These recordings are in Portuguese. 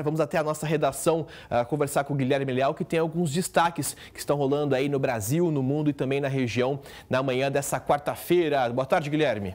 Vamos até a nossa redação uh, conversar com o Guilherme Leal, que tem alguns destaques que estão rolando aí no Brasil, no mundo e também na região na manhã dessa quarta-feira. Boa tarde, Guilherme.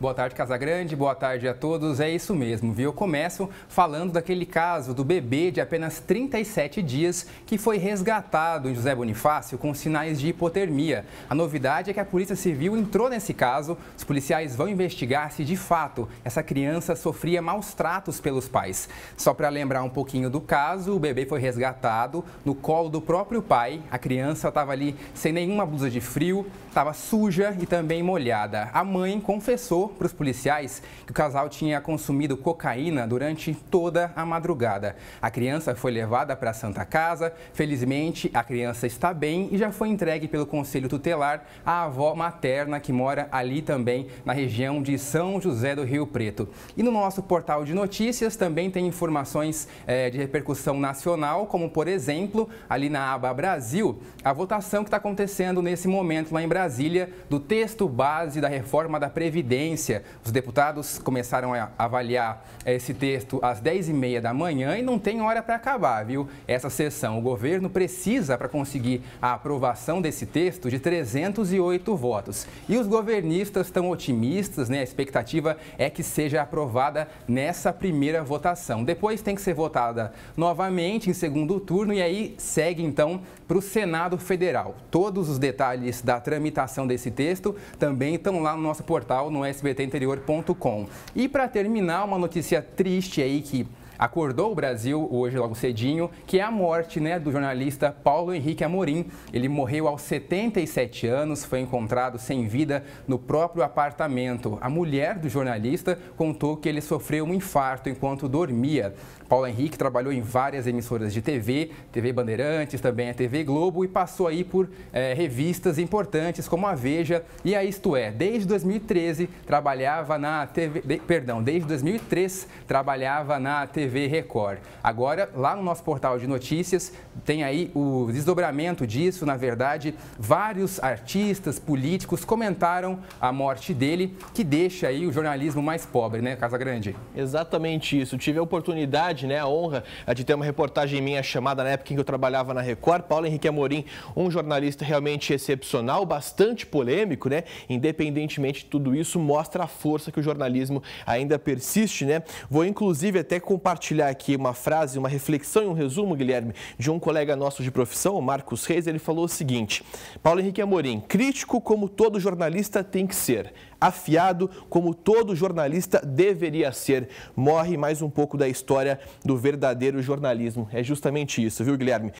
Boa tarde, Casagrande. Boa tarde a todos. É isso mesmo, viu? Eu começo falando daquele caso do bebê de apenas 37 dias que foi resgatado em José Bonifácio com sinais de hipotermia. A novidade é que a Polícia Civil entrou nesse caso. Os policiais vão investigar se de fato essa criança sofria maus tratos pelos pais. Só para lembrar um pouquinho do caso, o bebê foi resgatado no colo do próprio pai. A criança estava ali sem nenhuma blusa de frio, estava suja e também molhada. A mãe confessou para os policiais que o casal tinha consumido cocaína durante toda a madrugada. A criança foi levada para a Santa Casa. Felizmente, a criança está bem e já foi entregue pelo Conselho Tutelar à avó materna que mora ali também na região de São José do Rio Preto. E no nosso portal de notícias também tem informações é, de repercussão nacional, como por exemplo, ali na aba Brasil, a votação que está acontecendo nesse momento lá em Brasília do texto base da reforma da Previdência os deputados começaram a avaliar eh, esse texto às 10h30 da manhã e não tem hora para acabar, viu? Essa sessão. O governo precisa, para conseguir a aprovação desse texto, de 308 votos. E os governistas estão otimistas, né? A expectativa é que seja aprovada nessa primeira votação. Depois tem que ser votada novamente em segundo turno e aí segue então para o Senado Federal. Todos os detalhes da tramitação desse texto também estão lá no nosso portal no sbt sbtinterior.com. E para terminar, uma notícia triste aí que acordou o Brasil hoje logo cedinho, que é a morte né, do jornalista Paulo Henrique Amorim. Ele morreu aos 77 anos, foi encontrado sem vida no próprio apartamento. A mulher do jornalista contou que ele sofreu um infarto enquanto dormia. Paulo Henrique trabalhou em várias emissoras de TV, TV Bandeirantes, também a TV Globo e passou aí por é, revistas importantes como a Veja e a Isto É. Desde 2013 trabalhava na TV, de, perdão, desde 2003 trabalhava na TV TV Record. Agora, lá no nosso portal de notícias, tem aí o desdobramento disso. Na verdade, vários artistas, políticos comentaram a morte dele, que deixa aí o jornalismo mais pobre, né, Casa Grande? Exatamente isso. Tive a oportunidade, né, a honra eh, de ter uma reportagem minha chamada na época em que eu trabalhava na Record. Paulo Henrique Amorim, um jornalista realmente excepcional, bastante polêmico, né? Independentemente de tudo isso, mostra a força que o jornalismo ainda persiste, né? Vou inclusive até compartilhar compartilhar aqui uma frase, uma reflexão e um resumo, Guilherme, de um colega nosso de profissão, o Marcos Reis. Ele falou o seguinte: Paulo Henrique Amorim, crítico como todo jornalista tem que ser, afiado como todo jornalista deveria ser. Morre mais um pouco da história do verdadeiro jornalismo. É justamente isso, viu, Guilherme?